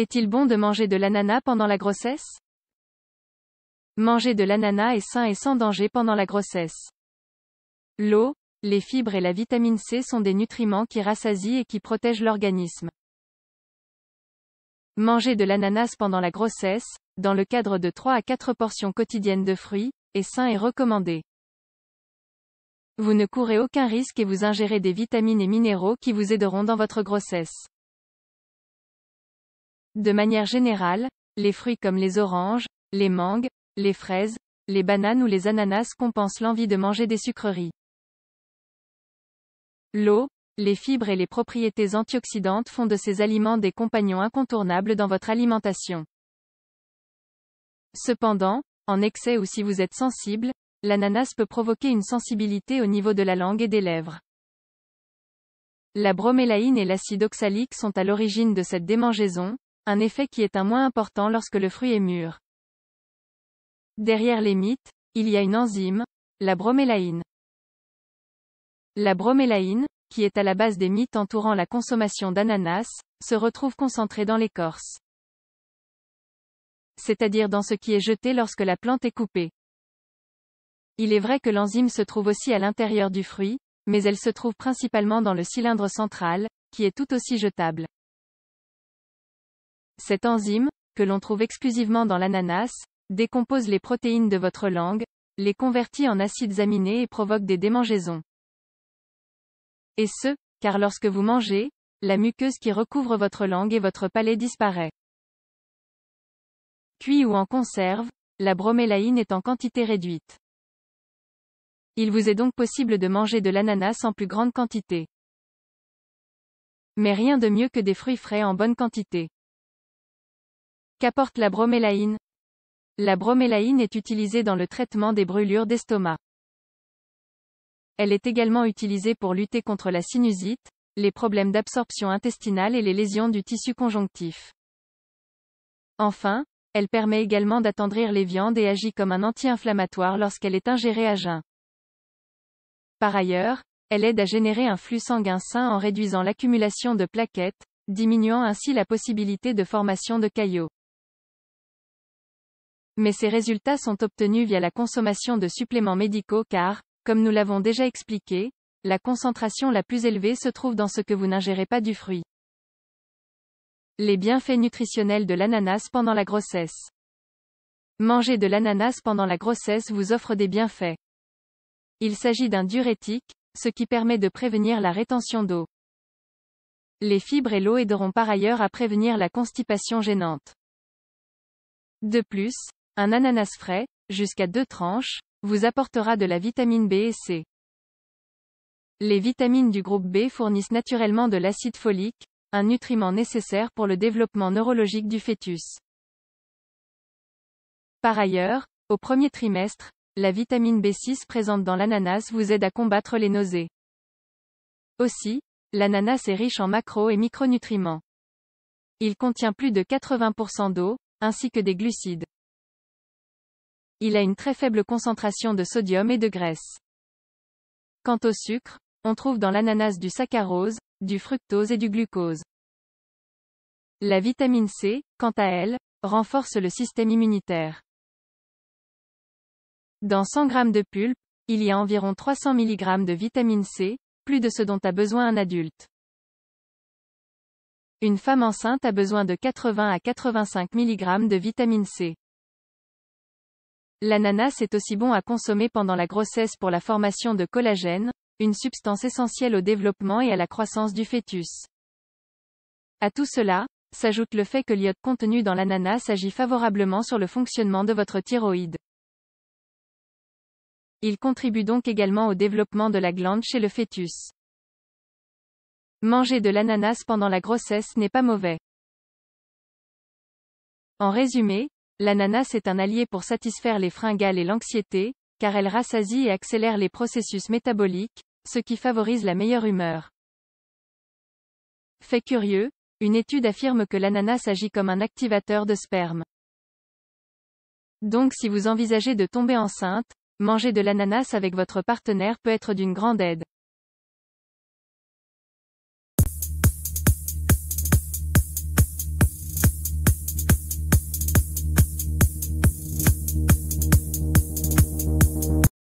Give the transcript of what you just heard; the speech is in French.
Est-il bon de manger de l'ananas pendant la grossesse Manger de l'ananas est sain et sans danger pendant la grossesse. L'eau, les fibres et la vitamine C sont des nutriments qui rassasient et qui protègent l'organisme. Manger de l'ananas pendant la grossesse, dans le cadre de 3 à 4 portions quotidiennes de fruits, est sain et recommandé. Vous ne courez aucun risque et vous ingérez des vitamines et minéraux qui vous aideront dans votre grossesse. De manière générale, les fruits comme les oranges, les mangues, les fraises, les bananes ou les ananas compensent l'envie de manger des sucreries. L'eau, les fibres et les propriétés antioxydantes font de ces aliments des compagnons incontournables dans votre alimentation. Cependant, en excès ou si vous êtes sensible, l'ananas peut provoquer une sensibilité au niveau de la langue et des lèvres. La bromélaïne et l'acide oxalique sont à l'origine de cette démangeaison, un effet qui est un moins important lorsque le fruit est mûr. Derrière les mythes, il y a une enzyme, la bromélaïne. La bromélaïne, qui est à la base des mythes entourant la consommation d'ananas, se retrouve concentrée dans l'écorce. C'est-à-dire dans ce qui est jeté lorsque la plante est coupée. Il est vrai que l'enzyme se trouve aussi à l'intérieur du fruit, mais elle se trouve principalement dans le cylindre central, qui est tout aussi jetable. Cette enzyme, que l'on trouve exclusivement dans l'ananas, décompose les protéines de votre langue, les convertit en acides aminés et provoque des démangeaisons. Et ce, car lorsque vous mangez, la muqueuse qui recouvre votre langue et votre palais disparaît. Cuit ou en conserve, la bromélaïne est en quantité réduite. Il vous est donc possible de manger de l'ananas en plus grande quantité. Mais rien de mieux que des fruits frais en bonne quantité. Qu'apporte la bromélaïne La bromélaïne est utilisée dans le traitement des brûlures d'estomac. Elle est également utilisée pour lutter contre la sinusite, les problèmes d'absorption intestinale et les lésions du tissu conjonctif. Enfin, elle permet également d'attendrir les viandes et agit comme un anti-inflammatoire lorsqu'elle est ingérée à jeun. Par ailleurs, elle aide à générer un flux sanguin sain en réduisant l'accumulation de plaquettes, diminuant ainsi la possibilité de formation de caillots mais ces résultats sont obtenus via la consommation de suppléments médicaux car, comme nous l'avons déjà expliqué, la concentration la plus élevée se trouve dans ce que vous n'ingérez pas du fruit. Les bienfaits nutritionnels de l'ananas pendant la grossesse. Manger de l'ananas pendant la grossesse vous offre des bienfaits. Il s'agit d'un diurétique, ce qui permet de prévenir la rétention d'eau. Les fibres et l'eau aideront par ailleurs à prévenir la constipation gênante. De plus, un ananas frais, jusqu'à deux tranches, vous apportera de la vitamine B et C. Les vitamines du groupe B fournissent naturellement de l'acide folique, un nutriment nécessaire pour le développement neurologique du fœtus. Par ailleurs, au premier trimestre, la vitamine B6 présente dans l'ananas vous aide à combattre les nausées. Aussi, l'ananas est riche en macro et micronutriments. Il contient plus de 80% d'eau, ainsi que des glucides. Il a une très faible concentration de sodium et de graisse. Quant au sucre, on trouve dans l'ananas du saccharose, du fructose et du glucose. La vitamine C, quant à elle, renforce le système immunitaire. Dans 100 g de pulpe, il y a environ 300 mg de vitamine C, plus de ce dont a besoin un adulte. Une femme enceinte a besoin de 80 à 85 mg de vitamine C. L'ananas est aussi bon à consommer pendant la grossesse pour la formation de collagène, une substance essentielle au développement et à la croissance du fœtus. À tout cela, s'ajoute le fait que l'iode contenu dans l'ananas agit favorablement sur le fonctionnement de votre thyroïde. Il contribue donc également au développement de la glande chez le fœtus. Manger de l'ananas pendant la grossesse n'est pas mauvais. En résumé, L'ananas est un allié pour satisfaire les fringales et l'anxiété, car elle rassasie et accélère les processus métaboliques, ce qui favorise la meilleure humeur. Fait curieux, une étude affirme que l'ananas agit comme un activateur de sperme. Donc si vous envisagez de tomber enceinte, manger de l'ananas avec votre partenaire peut être d'une grande aide.